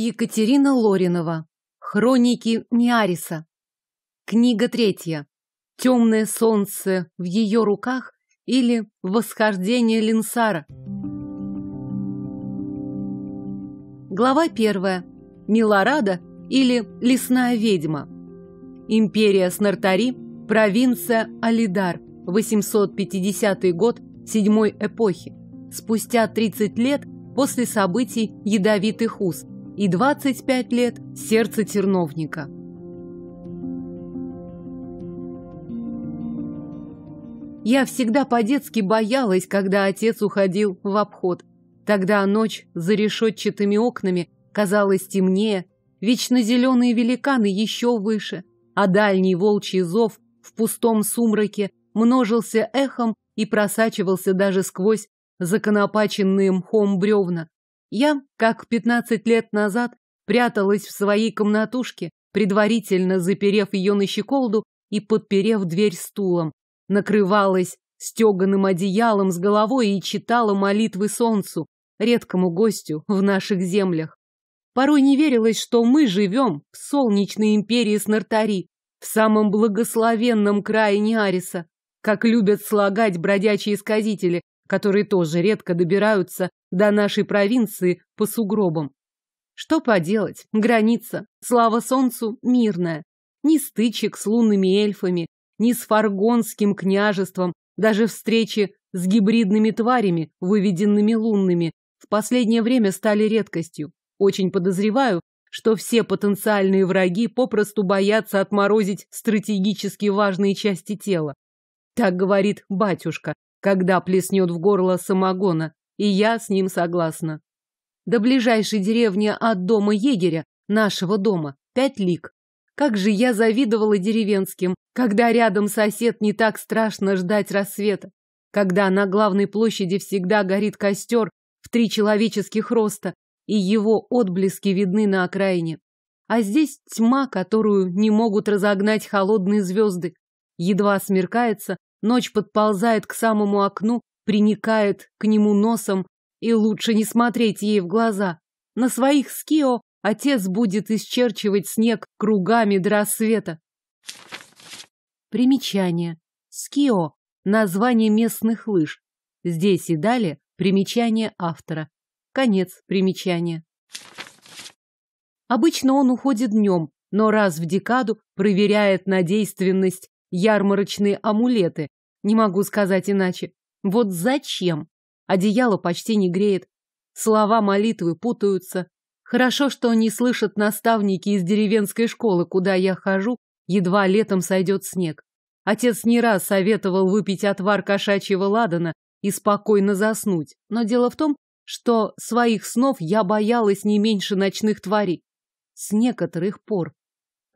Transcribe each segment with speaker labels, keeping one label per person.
Speaker 1: Екатерина Лоринова. Хроники Ниариса. Книга третья. Темное солнце в ее руках или Восхождение Линсара. Глава первая. Милорада или Лесная ведьма. Империя Снартари, провинция Алидар, 850 год седьмой эпохи. Спустя 30 лет после событий Ядовитых уст и 25 лет сердце терновника. Я всегда по-детски боялась, когда отец уходил в обход. Тогда ночь за решетчатыми окнами казалась темнее, вечно зеленые великаны еще выше, а дальний волчий зов в пустом сумраке множился эхом и просачивался даже сквозь законопаченные мхом бревна. Я, как 15 лет назад, пряталась в своей комнатушке, предварительно заперев ее на щеколду и подперев дверь стулом, накрывалась стеганым одеялом с головой и читала молитвы солнцу, редкому гостю в наших землях. Порой не верилось, что мы живем в солнечной империи Снартари, в самом благословенном крае Ниариса, как любят слагать бродячие сказители, которые тоже редко добираются до нашей провинции по сугробам. Что поделать, граница, слава солнцу, мирная. Ни стычек с лунными эльфами, ни с фаргонским княжеством, даже встречи с гибридными тварями, выведенными лунными, в последнее время стали редкостью. Очень подозреваю, что все потенциальные враги попросту боятся отморозить стратегически важные части тела. Так говорит батюшка, когда плеснет в горло самогона, и я с ним согласна. До ближайшей деревни от дома егеря, нашего дома, пять лик. Как же я завидовала деревенским, когда рядом сосед не так страшно ждать рассвета, когда на главной площади всегда горит костер в три человеческих роста, и его отблески видны на окраине. А здесь тьма, которую не могут разогнать холодные звезды. Едва смеркается, Ночь подползает к самому окну, приникает к нему носом, и лучше не смотреть ей в глаза. На своих скио отец будет исчерчивать снег кругами до рассвета. Примечание. Скио – название местных лыж. Здесь и далее примечание автора. Конец примечания. Обычно он уходит днем, но раз в декаду проверяет на действенность ярмарочные амулеты. Не могу сказать иначе. Вот зачем? Одеяло почти не греет. Слова молитвы путаются. Хорошо, что не слышат наставники из деревенской школы, куда я хожу, едва летом сойдет снег. Отец не раз советовал выпить отвар кошачьего ладана и спокойно заснуть. Но дело в том, что своих снов я боялась не меньше ночных тварей. С некоторых пор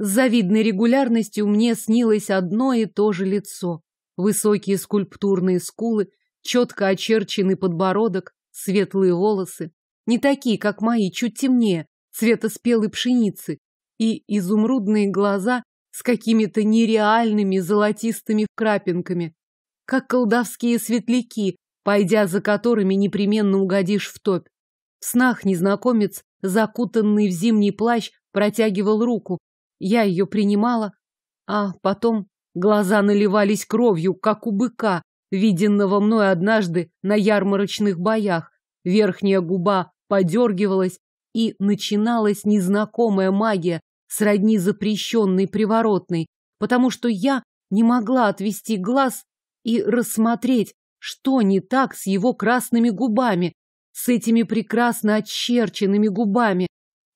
Speaker 1: с завидной регулярностью мне снилось одно и то же лицо. Высокие скульптурные скулы, четко очерченный подбородок, светлые волосы. Не такие, как мои, чуть темнее, цвета спелой пшеницы. И изумрудные глаза с какими-то нереальными золотистыми вкрапинками, Как колдовские светляки, пойдя за которыми непременно угодишь в топь. В снах незнакомец, закутанный в зимний плащ, протягивал руку, я ее принимала, а потом глаза наливались кровью, как у быка, виденного мной однажды на ярмарочных боях. Верхняя губа подергивалась, и начиналась незнакомая магия, сродни запрещенной приворотной, потому что я не могла отвести глаз и рассмотреть, что не так с его красными губами, с этими прекрасно очерченными губами,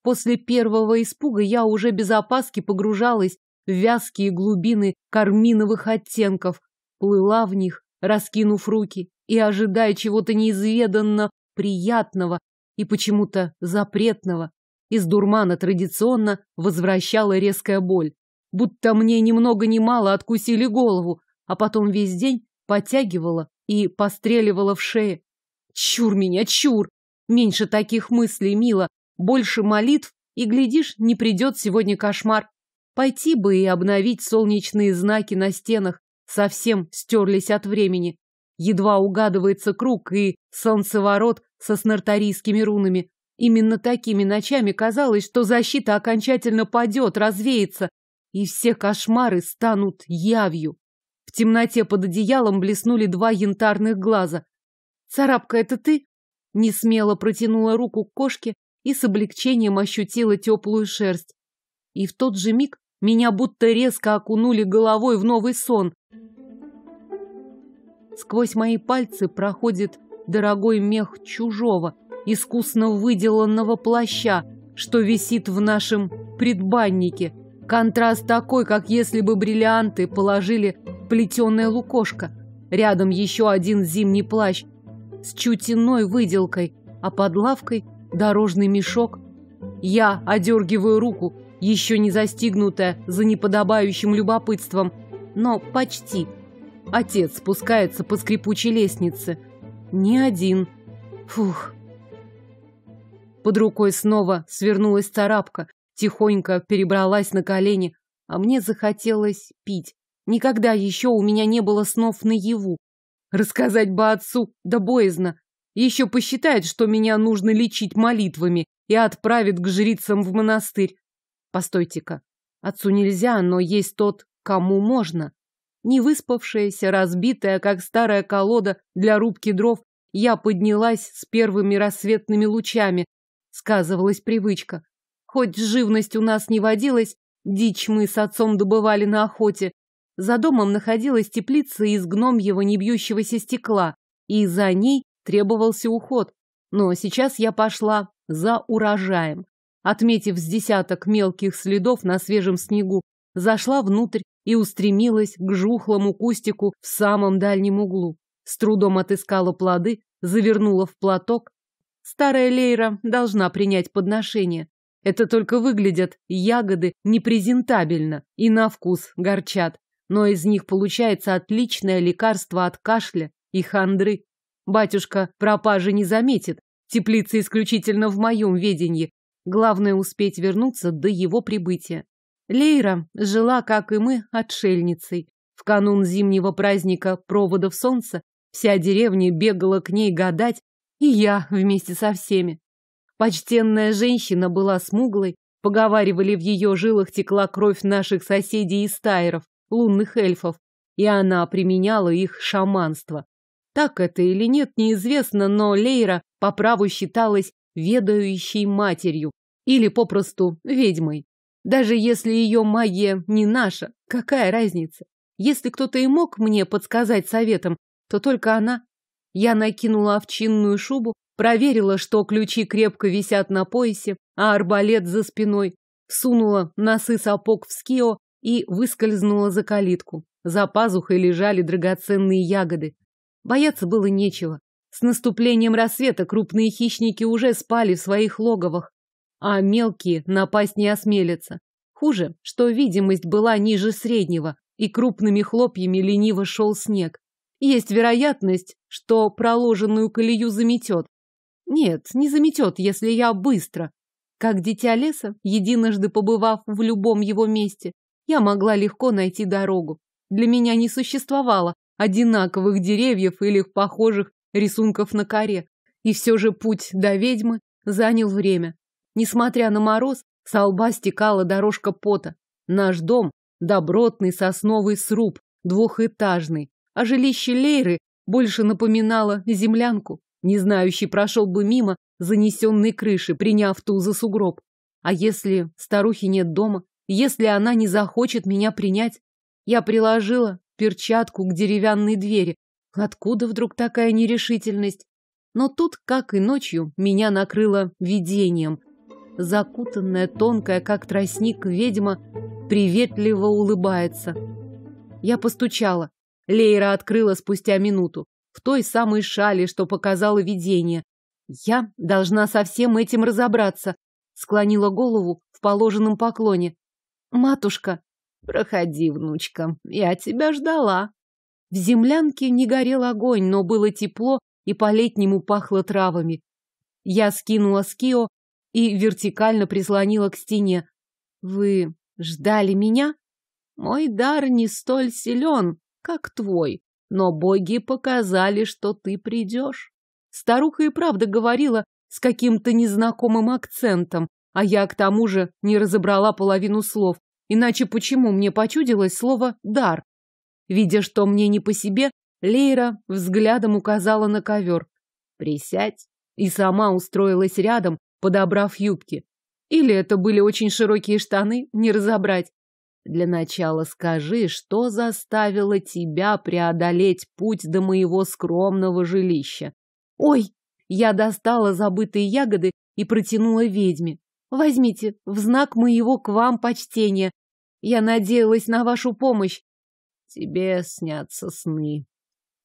Speaker 1: После первого испуга я уже без опаски погружалась в вязкие глубины карминовых оттенков, плыла в них, раскинув руки и ожидая чего-то неизведанно приятного и почему-то запретного. Из дурмана традиционно возвращала резкая боль. Будто мне ни много ни мало откусили голову, а потом весь день потягивала и постреливала в шее. Чур меня, чур! Меньше таких мыслей, мило, больше молитв, и, глядишь, не придет сегодня кошмар. Пойти бы и обновить солнечные знаки на стенах, совсем стерлись от времени. Едва угадывается круг и солнцеворот со снартарийскими рунами. Именно такими ночами казалось, что защита окончательно падет, развеется, и все кошмары станут явью. В темноте под одеялом блеснули два янтарных глаза. «Царапка, это ты?» Несмело протянула руку к кошке, и с облегчением ощутила теплую шерсть. И в тот же миг меня будто резко окунули головой в новый сон. Сквозь мои пальцы проходит дорогой мех чужого, искусно выделанного плаща, что висит в нашем предбаннике. Контраст такой, как если бы бриллианты положили в плетеное лукошко. Рядом еще один зимний плащ с чутиной выделкой, а под лавкой дорожный мешок. Я одергиваю руку, еще не застигнутая за неподобающим любопытством, но почти. Отец спускается по скрипучей лестнице. Не один. Фух. Под рукой снова свернулась царапка, тихонько перебралась на колени, а мне захотелось пить. Никогда еще у меня не было снов наяву. Рассказать бы отцу, да боязно. Еще посчитает, что меня нужно лечить молитвами и отправит к жрицам в монастырь. Постойте-ка. Отцу нельзя, но есть тот, кому можно. Не выспавшаяся, разбитая, как старая колода для рубки дров, я поднялась с первыми рассветными лучами. Сказывалась привычка. Хоть живность у нас не водилась, дичь мы с отцом добывали на охоте. За домом находилась теплица из гномьего небьющегося стекла, и за ней требовался уход. Но сейчас я пошла за урожаем. Отметив с десяток мелких следов на свежем снегу, зашла внутрь и устремилась к жухлому кустику в самом дальнем углу. С трудом отыскала плоды, завернула в платок. Старая лейра должна принять подношение. Это только выглядят ягоды непрезентабельно и на вкус горчат. Но из них получается отличное лекарство от кашля и хандры. Батюшка пропажи не заметит. Теплица исключительно в моем ведении. Главное успеть вернуться до его прибытия. Лейра жила, как и мы, отшельницей. В канун зимнего праздника проводов солнца вся деревня бегала к ней гадать, и я вместе со всеми. Почтенная женщина была смуглой, поговаривали, в ее жилах текла кровь наших соседей из тайров, лунных эльфов, и она применяла их шаманство. Так это или нет, неизвестно, но Лейра по праву считалась ведающей матерью или попросту ведьмой. Даже если ее магия не наша, какая разница? Если кто-то и мог мне подсказать советом, то только она. Я накинула овчинную шубу, проверила, что ключи крепко висят на поясе, а арбалет за спиной, сунула носы сапог в скио и выскользнула за калитку. За пазухой лежали драгоценные ягоды. Бояться было нечего. С наступлением рассвета крупные хищники уже спали в своих логовах, а мелкие напасть не осмелятся. Хуже, что видимость была ниже среднего, и крупными хлопьями лениво шел снег. Есть вероятность, что проложенную колею заметет. Нет, не заметет, если я быстро. Как дитя леса, единожды побывав в любом его месте, я могла легко найти дорогу. Для меня не существовало одинаковых деревьев или похожих рисунков на коре. И все же путь до ведьмы занял время. Несмотря на мороз, с лба стекала дорожка пота. Наш дом – добротный сосновый сруб, двухэтажный, а жилище Лейры больше напоминало землянку. Незнающий прошел бы мимо занесенной крыши, приняв ту за сугроб. А если старухи нет дома? Если она не захочет меня принять? Я приложила перчатку к деревянной двери. Откуда вдруг такая нерешительность? Но тут, как и ночью, меня накрыло видением. Закутанная, тонкая, как тростник, ведьма приветливо улыбается. Я постучала. Лейра открыла спустя минуту. В той самой шале, что показало видение. Я должна со всем этим разобраться. Склонила голову в положенном поклоне. «Матушка!» Проходи, внучка, я тебя ждала. В землянке не горел огонь, но было тепло и по-летнему пахло травами. Я скинула скио и вертикально прислонила к стене. Вы ждали меня? Мой дар не столь силен, как твой, но боги показали, что ты придешь. Старуха и правда говорила с каким-то незнакомым акцентом, а я к тому же не разобрала половину слов. Иначе почему мне почудилось слово «дар»? Видя, что мне не по себе, Лейра взглядом указала на ковер. «Присядь!» И сама устроилась рядом, подобрав юбки. Или это были очень широкие штаны, не разобрать. Для начала скажи, что заставило тебя преодолеть путь до моего скромного жилища. Ой! Я достала забытые ягоды и протянула ведьме. Возьмите, в знак моего к вам почтения. Я надеялась на вашу помощь. Тебе снятся сны.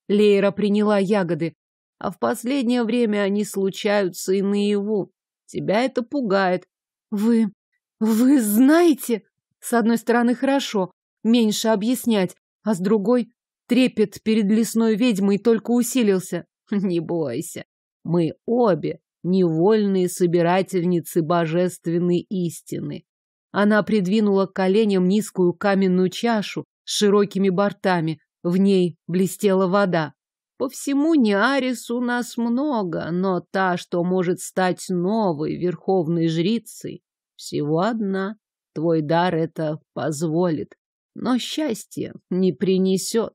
Speaker 1: Лейра приняла ягоды. А в последнее время они случаются и наяву. Тебя это пугает. Вы... вы знаете? С одной стороны, хорошо. Меньше объяснять. А с другой, трепет перед лесной ведьмой только усилился. Не бойся. Мы обе невольные собирательницы божественной истины. Она придвинула к коленям низкую каменную чашу с широкими бортами, в ней блестела вода. По всему Неарис у нас много, но та, что может стать новой верховной жрицей, всего одна. Твой дар это позволит, но счастье не принесет.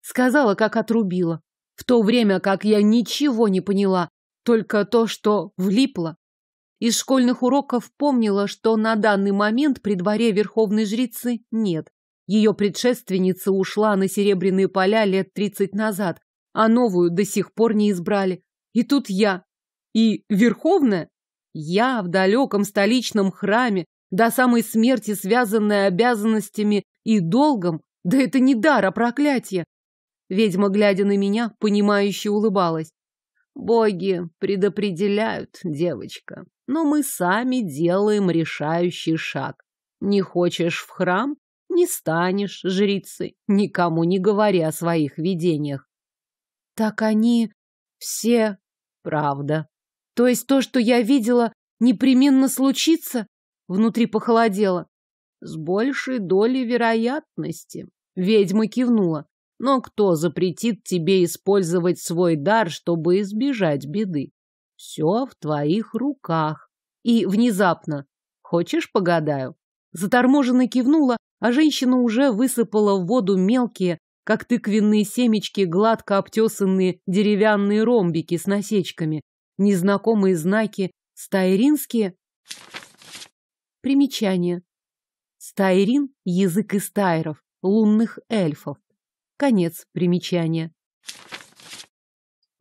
Speaker 1: Сказала, как отрубила. В то время, как я ничего не поняла, только то, что влипло. Из школьных уроков помнила, что на данный момент при дворе верховной жрицы нет. Ее предшественница ушла на серебряные поля лет тридцать назад, а новую до сих пор не избрали. И тут я. И верховная? Я в далеком столичном храме, до самой смерти связанная обязанностями и долгом, да это не дар, а проклятие. Ведьма, глядя на меня, понимающе улыбалась. Боги предопределяют, девочка, но мы сами делаем решающий шаг. Не хочешь в храм? Не станешь жрицей, никому не говоря о своих видениях. Так они все правда. То есть то, что я видела, непременно случится? Внутри похолодело. С большей долей вероятности. Ведьма кивнула. Но кто запретит тебе использовать свой дар, чтобы избежать беды? Все в твоих руках. И внезапно. Хочешь, погадаю? Заторможенно кивнула, а женщина уже высыпала в воду мелкие, как тыквенные семечки, гладко обтесанные деревянные ромбики с насечками. Незнакомые знаки. стайринские? Примечание. Стайрин язык истайров, лунных эльфов. Конец примечания.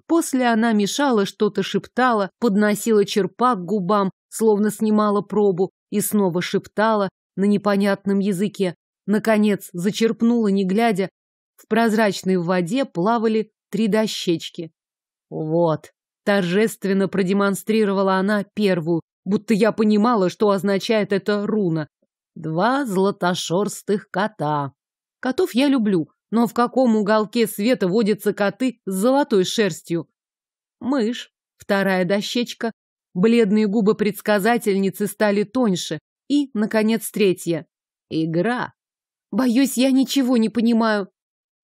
Speaker 1: После она мешала, что-то шептала, подносила черпак к губам, словно снимала пробу, и снова шептала на непонятном языке. Наконец, зачерпнула, не глядя. В прозрачной воде плавали три дощечки. Вот. Торжественно продемонстрировала она первую, будто я понимала, что означает эта руна. Два золотошерстых кота. Котов я люблю, но в каком уголке света водятся коты с золотой шерстью? Мышь. Вторая дощечка. Бледные губы предсказательницы стали тоньше. И, наконец, третья. Игра. Боюсь, я ничего не понимаю.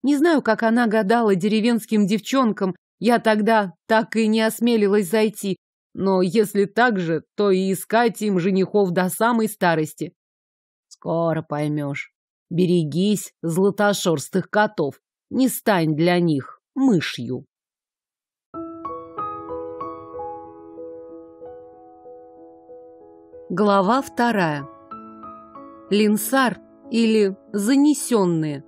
Speaker 1: Не знаю, как она гадала деревенским девчонкам. Я тогда так и не осмелилась зайти. Но если так же, то и искать им женихов до самой старости. Скоро поймешь. Берегись златошерстых котов, не стань для них мышью. Глава вторая. Линсар или занесенные.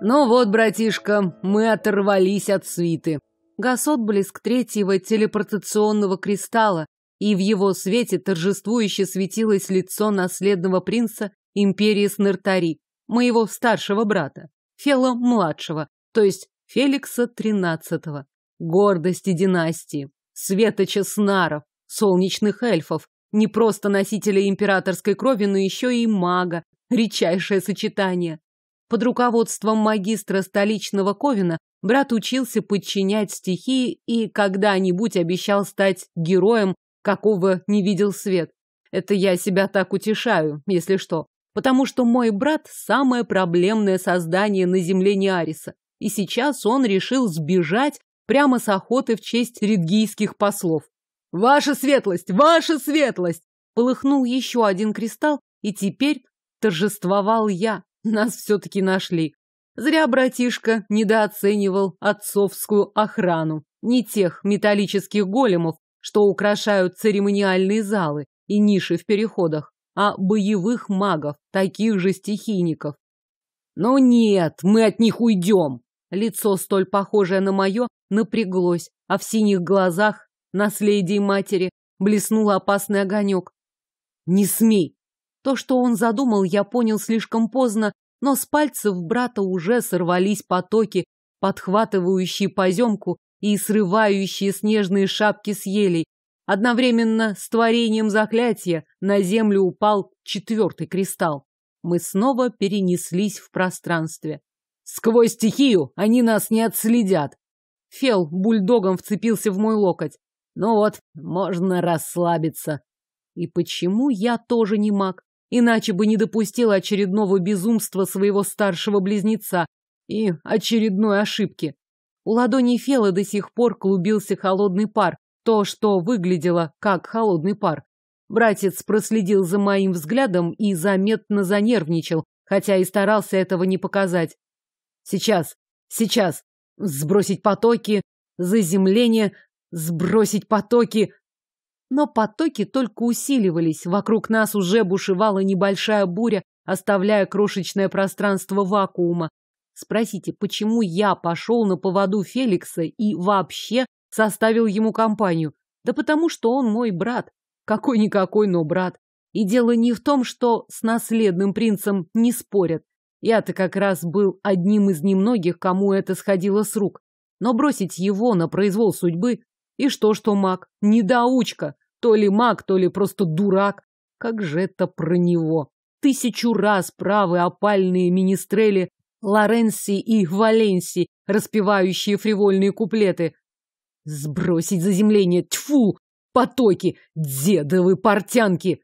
Speaker 1: Ну вот, братишка, мы оторвались от свиты. Гасот блеск третьего телепортационного кристалла и в его свете торжествующе светилось лицо наследного принца империи Снартари, моего старшего брата, Фела-младшего, то есть Феликса XIII, гордости династии, светоча снаров, солнечных эльфов, не просто носителя императорской крови, но еще и мага, редчайшее сочетание. Под руководством магистра столичного Ковина брат учился подчинять стихии и когда-нибудь обещал стать героем какого не видел свет. Это я себя так утешаю, если что. Потому что мой брат – самое проблемное создание на земле Неариса. И сейчас он решил сбежать прямо с охоты в честь редгийских послов. «Ваша светлость! Ваша светлость!» Полыхнул еще один кристалл, и теперь торжествовал я. Нас все-таки нашли. Зря братишка недооценивал отцовскую охрану. Не тех металлических големов, что украшают церемониальные залы и ниши в переходах, а боевых магов, таких же стихийников. Но нет, мы от них уйдем. Лицо, столь похожее на мое, напряглось, а в синих глазах, наследии матери, блеснул опасный огонек. Не смей! То, что он задумал, я понял слишком поздно, но с пальцев брата уже сорвались потоки, подхватывающие поземку и срывающие снежные шапки с елей. Одновременно с творением заклятия на землю упал четвертый кристалл. Мы снова перенеслись в пространстве. «Сквозь стихию они нас не отследят!» Фел бульдогом вцепился в мой локоть. «Ну вот, можно расслабиться». И почему я тоже не маг? Иначе бы не допустил очередного безумства своего старшего близнеца и очередной ошибки. У ладони Фела до сих пор клубился холодный пар, то, что выглядело как холодный пар. Братец проследил за моим взглядом и заметно занервничал, хотя и старался этого не показать. Сейчас, сейчас, сбросить потоки, заземление, сбросить потоки. Но потоки только усиливались, вокруг нас уже бушевала небольшая буря, оставляя крошечное пространство вакуума, Спросите, почему я пошел на поводу Феликса и вообще составил ему компанию? Да потому что он мой брат. Какой-никакой, но брат. И дело не в том, что с наследным принцем не спорят. Я-то как раз был одним из немногих, кому это сходило с рук. Но бросить его на произвол судьбы... И что, что маг? Недоучка. То ли маг, то ли просто дурак. Как же это про него? Тысячу раз правы опальные министрели, Лоренси и Валенси, распевающие фривольные куплеты. Сбросить заземление, тьфу! Потоки! Дедовы портянки!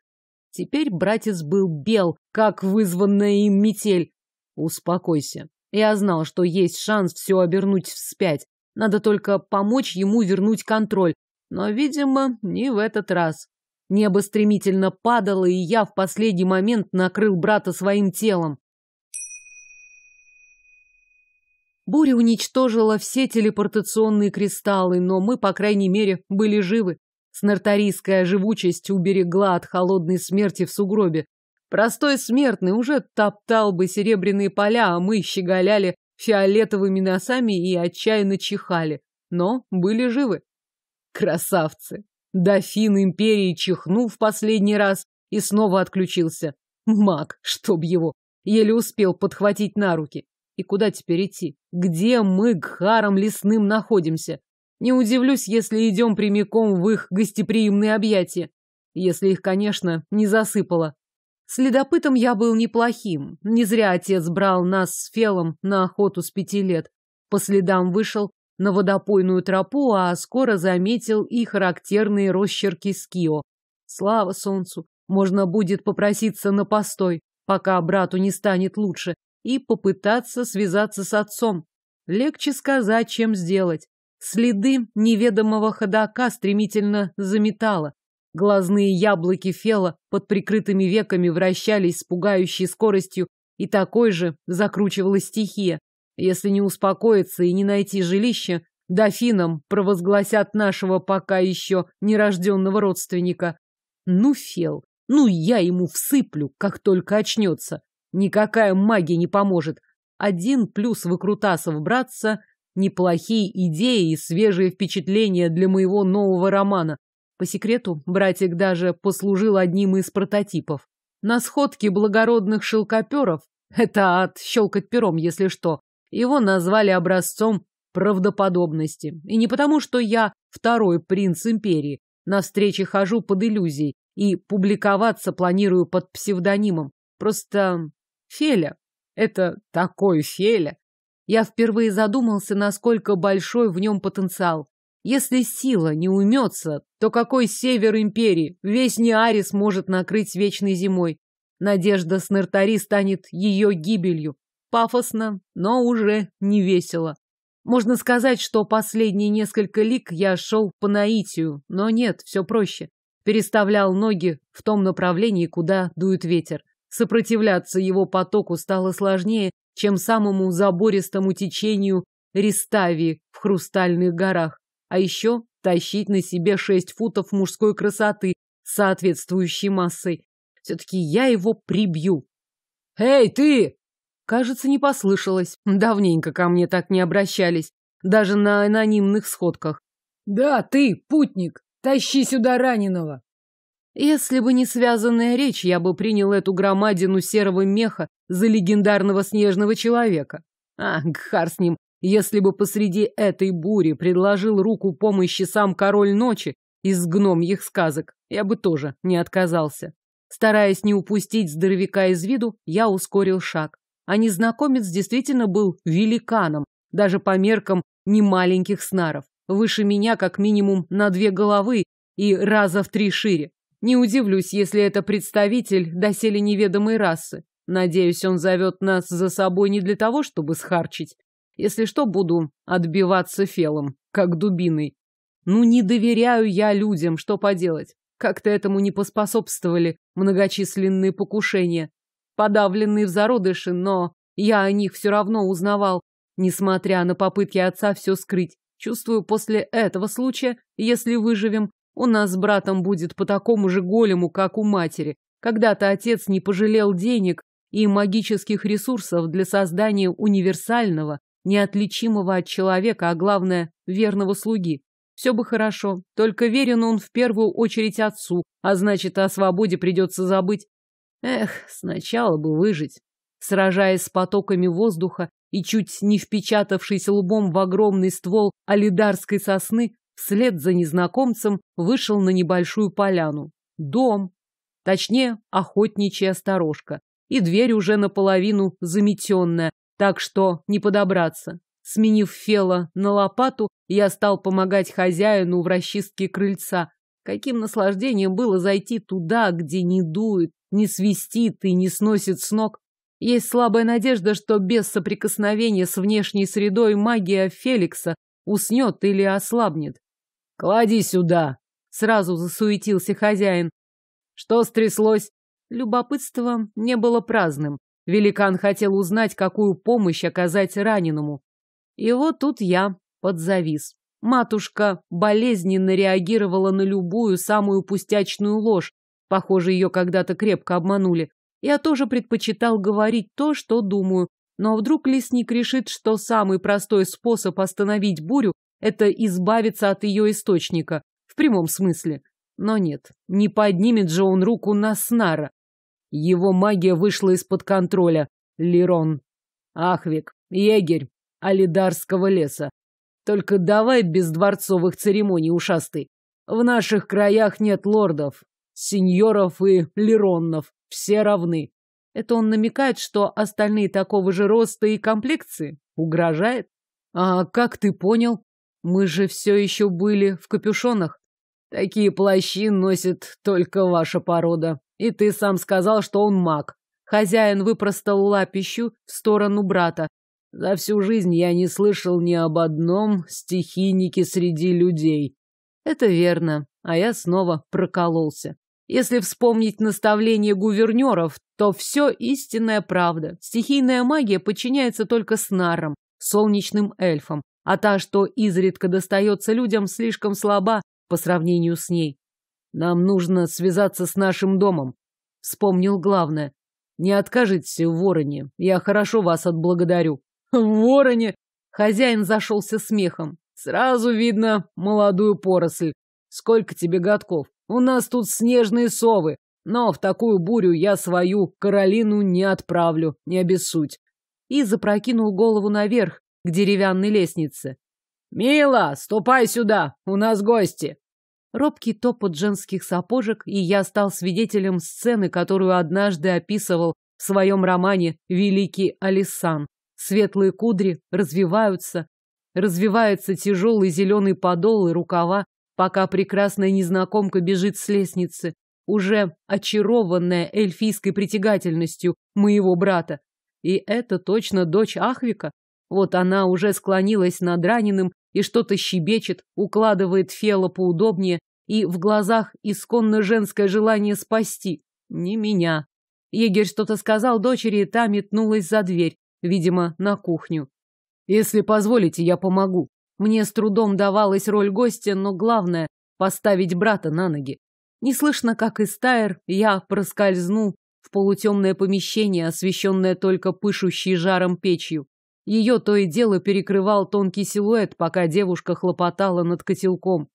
Speaker 1: Теперь братец был бел, как вызванная им метель. Успокойся. Я знал, что есть шанс все обернуть вспять. Надо только помочь ему вернуть контроль. Но, видимо, не в этот раз. Небо стремительно падало, и я в последний момент накрыл брата своим телом. Буря уничтожила все телепортационные кристаллы, но мы, по крайней мере, были живы. Снартарийская живучесть уберегла от холодной смерти в сугробе. Простой смертный уже топтал бы серебряные поля, а мы щеголяли фиолетовыми носами и отчаянно чихали. Но были живы. Красавцы! Дофин Империи чихнул в последний раз и снова отключился. Маг, чтоб его! Еле успел подхватить на руки. И куда теперь идти? Где мы к харам лесным находимся? Не удивлюсь, если идем прямиком в их гостеприимные объятия. Если их, конечно, не засыпало. Следопытом я был неплохим. Не зря отец брал нас с Фелом на охоту с пяти лет. По следам вышел на водопойную тропу, а скоро заметил и характерные росчерки скио. Слава солнцу! Можно будет попроситься на постой, пока брату не станет лучше, и попытаться связаться с отцом. Легче сказать, чем сделать. Следы неведомого ходока стремительно заметало. Глазные яблоки Фела под прикрытыми веками вращались с пугающей скоростью, и такой же закручивала стихия. Если не успокоиться и не найти жилище, дофином провозгласят нашего пока еще нерожденного родственника. Ну, Фел, ну я ему всыплю, как только очнется. Никакая магия не поможет. Один плюс выкрутасов братца – неплохие идеи и свежие впечатления для моего нового романа. По секрету, братик даже послужил одним из прототипов. На сходке благородных шелкоперов – это от щелкать пером, если что – его назвали образцом правдоподобности. И не потому, что я второй принц империи. На встрече хожу под иллюзией и публиковаться планирую под псевдонимом. Просто Феля. Это такой Феля. Я впервые задумался, насколько большой в нем потенциал. Если сила не умется, то какой север империи? Весь Неарис может накрыть вечной зимой. Надежда с Нартари станет ее гибелью. Пафосно, но уже не весело. Можно сказать, что последние несколько лик я шел по наитию, но нет, все проще. Переставлял ноги в том направлении, куда дует ветер. Сопротивляться его потоку стало сложнее, чем самому забористому течению Реставии в Хрустальных горах. А еще тащить на себе шесть футов мужской красоты с соответствующей массой. Все-таки я его прибью. «Эй, ты!» Кажется, не послышалось. Давненько ко мне так не обращались. Даже на анонимных сходках. «Да, ты, путник, тащи сюда раненого!» Если бы не связанная речь, я бы принял эту громадину серого меха за легендарного снежного человека. А, гхар с ним, если бы посреди этой бури предложил руку помощи сам король ночи из гномьих сказок, я бы тоже не отказался. Стараясь не упустить здоровяка из виду, я ускорил шаг. А незнакомец действительно был великаном, даже по меркам немаленьких снаров. Выше меня как минимум на две головы и раза в три шире. Не удивлюсь, если это представитель доселе неведомой расы. Надеюсь, он зовет нас за собой не для того, чтобы схарчить. Если что, буду отбиваться фелом, как дубиной. Ну, не доверяю я людям, что поделать. Как-то этому не поспособствовали многочисленные покушения. Подавленные в зародыши, но я о них все равно узнавал, несмотря на попытки отца все скрыть. Чувствую, после этого случая, если выживем, у нас с братом будет по такому же голему, как у матери. Когда-то отец не пожалел денег и магических ресурсов для создания универсального, неотличимого от человека, а главное, верного слуги. Все бы хорошо, только верен он в первую очередь отцу, а значит, о свободе придется забыть. Эх, сначала бы выжить. Сражаясь с потоками воздуха и чуть не впечатавшись лбом в огромный ствол алидарской сосны, Вслед за незнакомцем вышел на небольшую поляну. Дом. Точнее, охотничья сторожка. И дверь уже наполовину заметенная, так что не подобраться. Сменив фела на лопату, я стал помогать хозяину в расчистке крыльца. Каким наслаждением было зайти туда, где не дует, не свистит и не сносит с ног. Есть слабая надежда, что без соприкосновения с внешней средой магия Феликса Уснет или ослабнет. «Клади сюда!» — сразу засуетился хозяин. «Что стряслось?» Любопытство не было праздным. Великан хотел узнать, какую помощь оказать раненому. И вот тут я подзавис. Матушка болезненно реагировала на любую самую пустячную ложь. Похоже, ее когда-то крепко обманули. Я тоже предпочитал говорить то, что думаю, но вдруг лесник решит, что самый простой способ остановить бурю – это избавиться от ее источника, в прямом смысле. Но нет, не поднимет же он руку на Снара. Его магия вышла из-под контроля. Лирон. Ахвик. Егерь. Алидарского леса. Только давай без дворцовых церемоний, ушастый. В наших краях нет лордов, сеньоров и лироннов. Все равны. Это он намекает, что остальные такого же роста и комплекции? Угрожает? А как ты понял? Мы же все еще были в капюшонах. Такие плащи носит только ваша порода. И ты сам сказал, что он маг. Хозяин выпростал лапищу в сторону брата. За всю жизнь я не слышал ни об одном стихийнике среди людей. Это верно, а я снова прокололся. Если вспомнить наставление гувернеров, то все истинная правда. Стихийная магия подчиняется только снарам, солнечным эльфам, а та, что изредка достается людям, слишком слаба по сравнению с ней. Нам нужно связаться с нашим домом. Вспомнил главное. Не откажитесь в вороне, я хорошо вас отблагодарю. В вороне! Хозяин зашелся смехом. Сразу видно молодую поросль. Сколько тебе годков? У нас тут снежные совы, но в такую бурю я свою Каролину не отправлю, не обессудь. И запрокинул голову наверх, к деревянной лестнице. «Мила, ступай сюда, у нас гости!» Робкий топот женских сапожек, и я стал свидетелем сцены, которую однажды описывал в своем романе «Великий Алисан». Светлые кудри развиваются, развивается тяжелый зеленый подол и рукава, пока прекрасная незнакомка бежит с лестницы, уже очарованная эльфийской притягательностью моего брата. И это точно дочь Ахвика. Вот она уже склонилась над раненым и что-то щебечет, укладывает Фела поудобнее, и в глазах исконно женское желание спасти. Не меня. Егерь что-то сказал дочери, и та метнулась за дверь, видимо, на кухню. «Если позволите, я помогу», мне с трудом давалась роль гостя, но главное — поставить брата на ноги. Не слышно, как из тайр я проскользну в полутемное помещение, освещенное только пышущей жаром печью. Ее то и дело перекрывал тонкий силуэт, пока девушка хлопотала над котелком.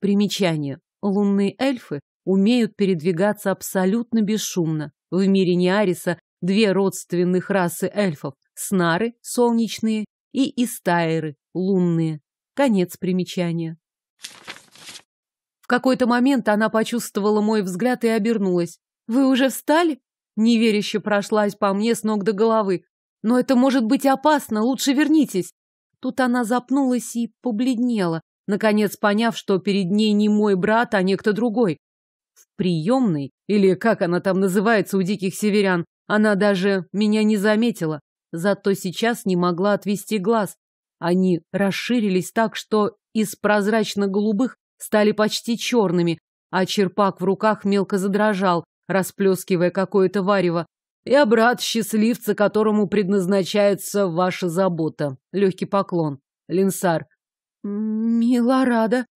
Speaker 1: Примечание. Лунные эльфы умеют передвигаться абсолютно бесшумно. В мире Неариса две родственных расы эльфов – снары, солнечные, и истайры лунные. Конец примечания. В какой-то момент она почувствовала мой взгляд и обернулась. «Вы уже встали?» Неверяще прошлась по мне с ног до головы. «Но это может быть опасно, лучше вернитесь!» Тут она запнулась и побледнела, наконец поняв, что перед ней не мой брат, а некто другой. В приемной, или как она там называется у диких северян, она даже меня не заметила зато сейчас не могла отвести глаз. Они расширились так, что из прозрачно-голубых стали почти черными, а черпак в руках мелко задрожал, расплескивая какое-то варево. «Я брат счастливца, которому предназначается ваша забота». Легкий поклон. Линсар. мила рада.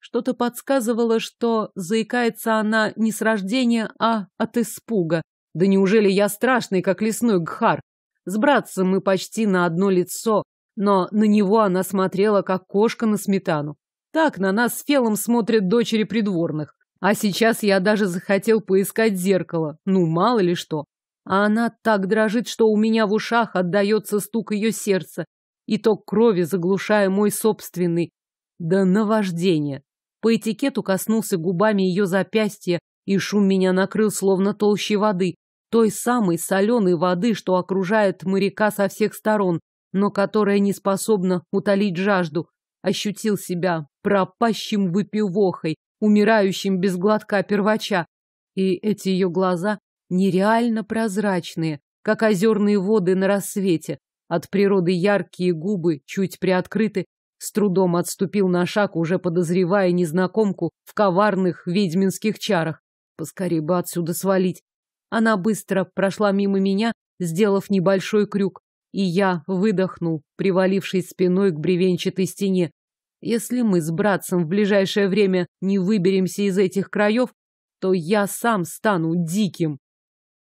Speaker 1: что Что-то подсказывало, что заикается она не с рождения, а от испуга. «Да неужели я страшный, как лесной гхар?» С братцем мы почти на одно лицо, но на него она смотрела, как кошка на сметану. Так на нас с Фелом смотрят дочери придворных. А сейчас я даже захотел поискать зеркало. Ну, мало ли что. А она так дрожит, что у меня в ушах отдается стук ее сердца и ток крови, заглушая мой собственный. Да наваждение. По этикету коснулся губами ее запястья, и шум меня накрыл, словно толще воды той самой соленой воды, что окружает моряка со всех сторон, но которая не способна утолить жажду. Ощутил себя пропащим выпивохой, умирающим без глотка первача. И эти ее глаза нереально прозрачные, как озерные воды на рассвете. От природы яркие губы, чуть приоткрыты, с трудом отступил на шаг, уже подозревая незнакомку в коварных ведьминских чарах. Поскорее бы отсюда свалить. Она быстро прошла мимо меня, сделав небольшой крюк, и я выдохнул, привалившись спиной к бревенчатой стене. Если мы с братцем в ближайшее время не выберемся из этих краев, то я сам стану диким.